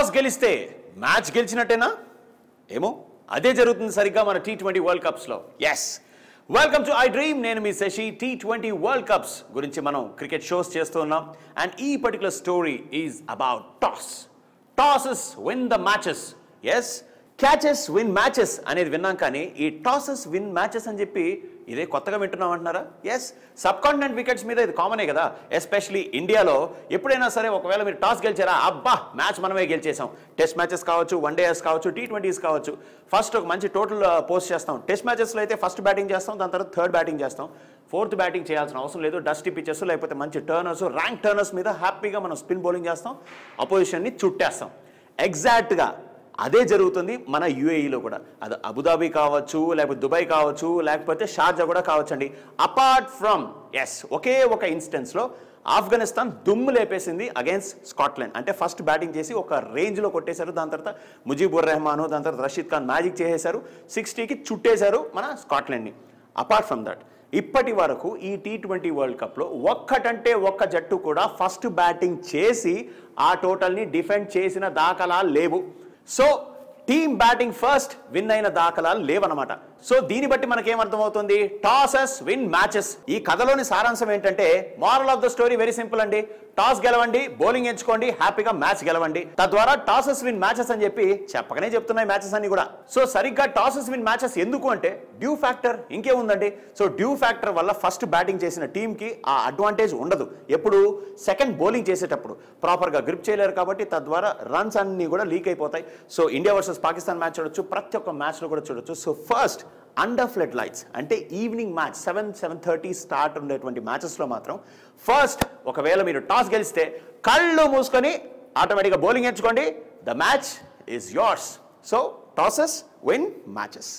toss గెలిస్తే match గెలిచినట్టేనా ఏమో అదే జరుగుతుంది సరిగ్గా మన టీ ట్వంటీ వరల్డ్ కప్స్లో yes welcome to I dream నేను మీ Shashi T twenty world cups గురించి మనం క్రికెట్ షోస్ చేస్తూ ఉన్నాం అండ్ ఈ particular story is about toss tosses win the matches as catches win matches అనేది విన్నాం కానీ ఈ టాసెస్ విన్ మ్యాచెస్ అని చెప్పి ఇదే కొత్తగా వింటున్నాం అంటున్నారా ఎస్ సబ్ కాంటినెంట్ వికెట్స్ మీద ఇది కామనే కదా ఎస్పెషలీ ఇండియాలో ఎప్పుడైనా సరే ఒకవేళ మీరు టాస్ గెలిచారా అబ్బా మ్యాచ్ మనమే గెలిచేసాం టెస్ట్ మ్యాచెస్ కావచ్చు వన్ డేస్ కావచ్చు టీ ట్వంటీస్ కావచ్చు ఫస్ట్ ఒక మంచి టోటల్ పోస్ట్ uh, చేస్తాం టెస్ట్ మ్యాచెస్లో అయితే ఫస్ట్ బ్యాటింగ్ చేస్తాం దాని తర్వాత థర్డ్ బ్యాటింగ్ చేస్తాం ఫోర్త్ బ్యాటింగ్ చేయాల్సిన అవసరం లేదు డస్ట్ పిచ్చెస్ లేకపోతే మంచి టర్నర్స్ ర్యాంక్ టర్నర్స్ మీద హ్యాపీగా మనం స్పిన్ బౌలింగ్ చేస్తాం అపోజిషన్ని చుట్టేస్తాం ఎగ్జాక్ట్గా అదే జరుగుతుంది మన యూఏఈలో కూడా అది అబుదాబి కావచ్చు లేకపోతే దుబాయ్ కావచ్చు లేకపోతే షార్జా కూడా కావచ్చండి అపార్ట్ ఫ్రమ్ ఎస్ ఒకే ఒక ఇన్స్టెన్స్లో ఆఫ్ఘనిస్తాన్ దుమ్ము లేపేసింది అగైన్స్ స్కాట్లాండ్ అంటే ఫస్ట్ బ్యాటింగ్ చేసి ఒక రేంజ్లో కొట్టేశారు దాని తర్వాత ముజీబుర్ రెహమాను దాని తర్వాత రషీద్ ఖాన్ మ్యాజిక్ చేసేశారు సిక్స్టీకి చుట్టేశారు మన స్కాట్లాండ్ని అపార్ట్ ఫ్రమ్ దట్ ఇప్పటి వరకు ఈ టీ ట్వంటీ వరల్డ్ కప్లో ఒక్కటంటే ఒక్క జట్టు కూడా ఫస్ట్ బ్యాటింగ్ చేసి ఆ టోటల్ని డిఫెండ్ చేసిన దాఖలా లేవు so team batting first win అయిన దాఖలాలు లేవన్నమాట సో దీన్ని బట్టి మనకేమర్థమవుతుంది టాసెస్ విన్ మ్యాచెస్ ఈ కథలోని సారాంశం ఏంటంటే moral of the story very simple అండి టాస్ గెలవండి బౌలింగ్ ఎంచుకోండి హ్యాపీగా మ్యాచ్ గెలవండి తద్వారా టాసెస్ విన్ మ్యాచెస్ అని చెప్పి చెప్పకనే చెప్తున్నాయి మ్యాచెస్ అని కూడా సో సరిగ్గా టాసెస్ విన్ మ్యాచెస్ ఎందుకు అంటే డ్యూ ఫ్యాక్టర్ ఇంకే ఉందండి సో డ్యూ ఫ్యాక్టర్ వల్ల ఫస్ట్ బ్యాటింగ్ చేసిన టీంకి ఆ అడ్వాంటేజ్ ఉండదు ఎప్పుడు సెకండ్ బౌలింగ్ చేసేటప్పుడు ప్రాపర్గా గ్రిప్ చేయలేరు కాబట్టి తద్వారా రన్స్ అన్నీ కూడా లీక్ అయిపోతాయి so India versus Pakistan match చూడొచ్చు ప్రతి ఒక్క మ్యాచ్లో కూడా చూడొచ్చు so first under floodlights అంటే evening match seven seven thirty start ఉండేటువంటి మ్యాచెస్లో మాత్రం ఫస్ట్ ఒకవేళ మీరు టాస్ గెలిస్తే కళ్ళు మూసుకొని ఆటోమేటిక్గా బౌలింగ్ ఎంచుకోండి the match is yours so tosses win matches